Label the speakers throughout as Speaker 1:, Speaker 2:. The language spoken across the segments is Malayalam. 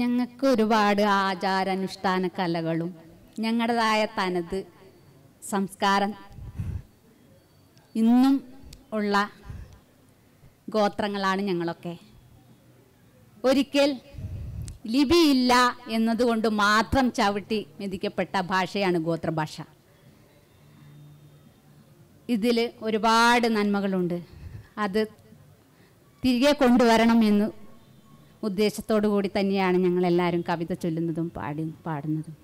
Speaker 1: ഞങ്ങൾക്ക് ഒരുപാട് ആചാരാനുഷ്ഠാന കലകളും ഞങ്ങളുടേതായ തനത് സംസ്കാരം ഇന്നും ഉള്ള ഗോത്രങ്ങളാണ് ഞങ്ങളൊക്കെ ഒരിക്കൽ ലിപിയില്ല എന്നതുകൊണ്ട് മാത്രം ചവിട്ടി മെതിക്കപ്പെട്ട ഭാഷയാണ് ഗോത്രഭാഷ ഇതിൽ ഒരുപാട് നന്മകളുണ്ട് അത് തിരികെ കൊണ്ടുവരണം എന്ന് ഉദ്ദേശത്തോടു കൂടി തന്നെയാണ് ഞങ്ങളെല്ലാവരും കവിത ചൊല്ലുന്നതും പാടി പാടുന്നതും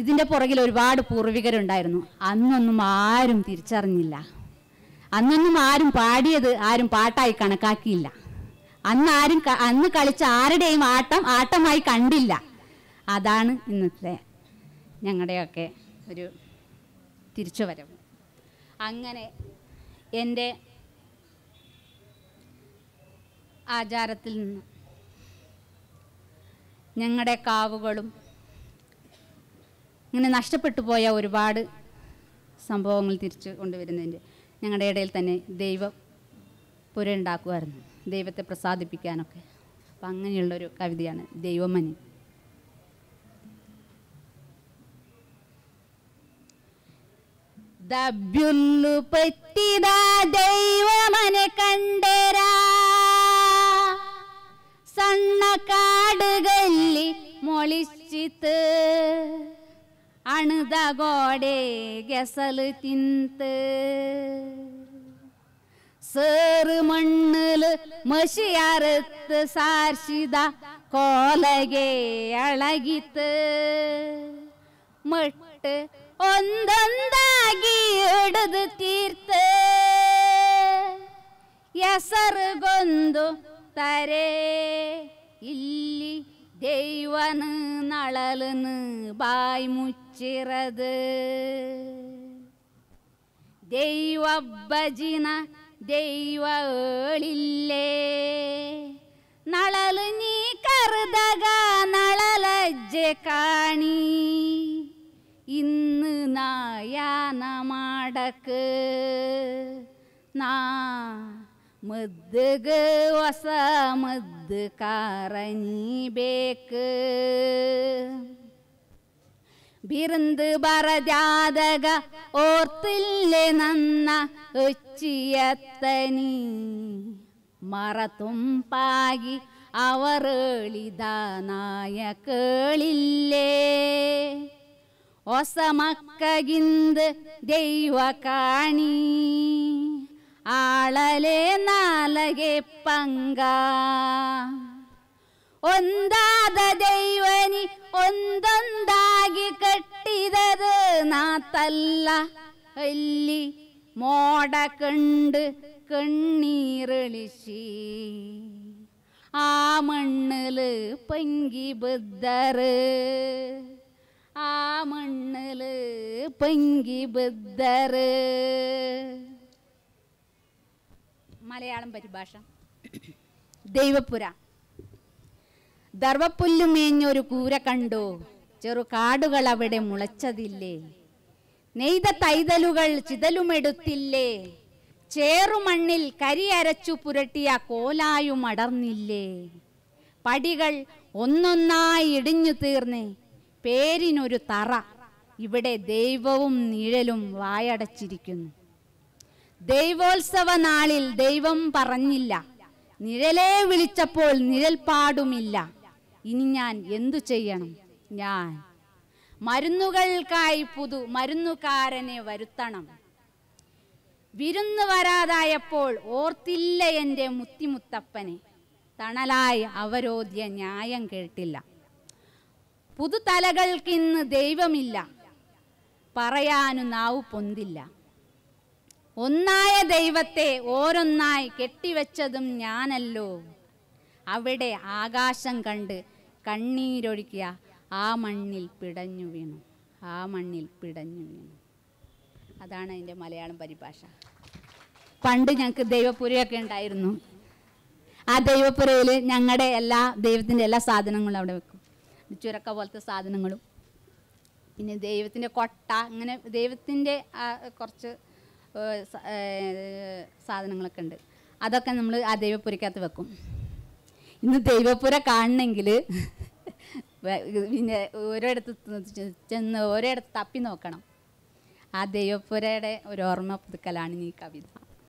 Speaker 1: ഇതിൻ്റെ പുറകിൽ ഒരുപാട് പൂർവികരുണ്ടായിരുന്നു അന്നൊന്നും ആരും തിരിച്ചറിഞ്ഞില്ല അന്നൊന്നും ആരും പാടിയത് ആരും പാട്ടായി കണക്കാക്കിയില്ല അന്ന് ആരും അന്ന് കളിച്ച ആരുടെയും ആട്ടം ആട്ടമായി കണ്ടില്ല അതാണ് ഇന്നത്തെ ഞങ്ങളുടെയൊക്കെ ഒരു തിരിച്ചുവരവ് അങ്ങനെ എൻ്റെ ആചാരത്തിൽ നിന്ന് ഞങ്ങളുടെ കാവുകളും ഇങ്ങനെ നഷ്ടപ്പെട്ടു പോയ ഒരുപാട് സംഭവങ്ങൾ തിരിച്ചു കൊണ്ടുവരുന്നതിൻ്റെ ഞങ്ങളുടെ ഇടയിൽ തന്നെ ദൈവം പുര ഉണ്ടാക്കുമായിരുന്നു ദൈവത്തെ പ്രസാദിപ്പിക്കാനൊക്കെ അപ്പം അങ്ങനെയുള്ളൊരു കവിതയാണ് ദൈവമനി ദബ്യുല്ലു പറ്റിതാ ദൈവമനെ കണ്ടേര ತಿಂತಿತ್ತು ಅಣದ ಗೋಡೆ ಗೆಸಲು ತಿಂತ ಸೇರು ಮಣ್ಣಲು ಮಸಿ ಅರತ್ ಸಾರ್ಸಿದ ಕೋಲಗೆ ಅಳಗಿತ ಮಟ್ಟ ಒಂದೊಂದಾಗಿ ಹಿಡಿದು ತೀರ್ತ ಹೆಸರುಗೊಂದು ತರೇ ಇಲ್ಲಿ ദൈവന് നളലുന്ന് ബായ് മുച്ചിറത് ദൈവ ഭജിന ദൈവളില്ലേ നളല് നീ കരുതക നളലജ്ജ കാണി ഇന്ന് നായാന മാടക്ക് നാ മദ്ദസ മദ് ಮದ್ದು ಕಾರಣಿಬೇಕು ಬಿರುಂದು ಬರದ್ಯಾದಗ ഓർത്തില്ലേ നന്ന ഒച്ചിയത്തനി പാകി അവർ നായ കേളില്ലേ ഒസമക്കകിന്ത് ദൈവ കാണി ആളലെ പങ്കാ ഒന്നാത ദൈവനി ഒന്നൊന്നാകി കെട്ടിതത് നാത്തല്ല വല്ലി മോട കണ്ട് കണ്ണീരളിശി ആ മണ്ണില് പങ്കി ബുദ്ധറ് ആ മണ്ണില് പങ്കി ബുദ്ധറ് മലയാളം പരിഭാഷ ദൈവപുര ദർവപ്പുല്ലു മേഞ്ഞൊരു കൂര കണ്ടോ ചെറുകാടുകൾ അവിടെ മുളച്ചതില്ലേ നെയ്ത തൈതലുകൾ ചിതലുമെടുത്തില്ലേ ചേറുമണ്ണിൽ കരിയരച്ചു പുരട്ടിയ കോലായും അടർന്നില്ലേ പടികൾ ഒന്നൊന്നായി ഇടിഞ്ഞു തീർന്ന് പേരിനൊരു തറ ഇവിടെ ദൈവവും നിഴലും വായടച്ചിരിക്കുന്നു ദൈവോത്സവ നാളിൽ ദൈവം പറഞ്ഞില്ല നിഴലെ വിളിച്ചപ്പോൾ നിഴൽ പാടുമില്ല ഇനി ഞാൻ എന്തു ചെയ്യണം ഞാൻ മരുന്നുകൾക്കായി പുതു മരുന്നുകാരനെ വരുത്തണം വിരുന്ന് വരാതായപ്പോൾ ഓർത്തില്ല എൻ്റെ മുത്തിമുത്തപ്പനെ തണലായി അവരോധ്യ ന്യായം കേട്ടില്ല പുതുതലകൾക്കിന്ന് ദൈവമില്ല പറയാനും നാവ് പൊന്തില്ല ഒന്നായ ദൈവത്തെ ഓരൊന്നായി കെട്ടിവെച്ചതും ഞാനല്ലോ അവിടെ ആകാശം കണ്ട് കണ്ണീരൊഴുക്കിയ ആ മണ്ണിൽ പിടഞ്ഞു വീണു ആ മണ്ണിൽ പിടഞ്ഞു വീണു അതാണ് അതിൻ്റെ മലയാളം പരിഭാഷ പണ്ട് ഞങ്ങൾക്ക് ദൈവപുരയൊക്കെ ഉണ്ടായിരുന്നു ആ ദൈവപുരയിൽ ഞങ്ങളുടെ എല്ലാ ദൈവത്തിൻ്റെ എല്ലാ സാധനങ്ങളും അവിടെ വെക്കും ചുരക്ക പോലത്തെ സാധനങ്ങളും പിന്നെ ദൈവത്തിൻ്റെ കൊട്ട അങ്ങനെ ദൈവത്തിൻ്റെ കുറച്ച് സാധനങ്ങളൊക്കെ ഉണ്ട് അതൊക്കെ നമ്മൾ ആ ദൈവപുരക്കകത്ത് വെക്കും ഇന്ന് ദൈവപുര കാണണമെങ്കിൽ പിന്നെ ഒരിടത്ത് ചെന്ന് ഒരിടത്ത് തപ്പി നോക്കണം ആ ദൈവപുരയുടെ ഒരു ഓർമ്മ പുതുക്കലാണ് ഈ കവിത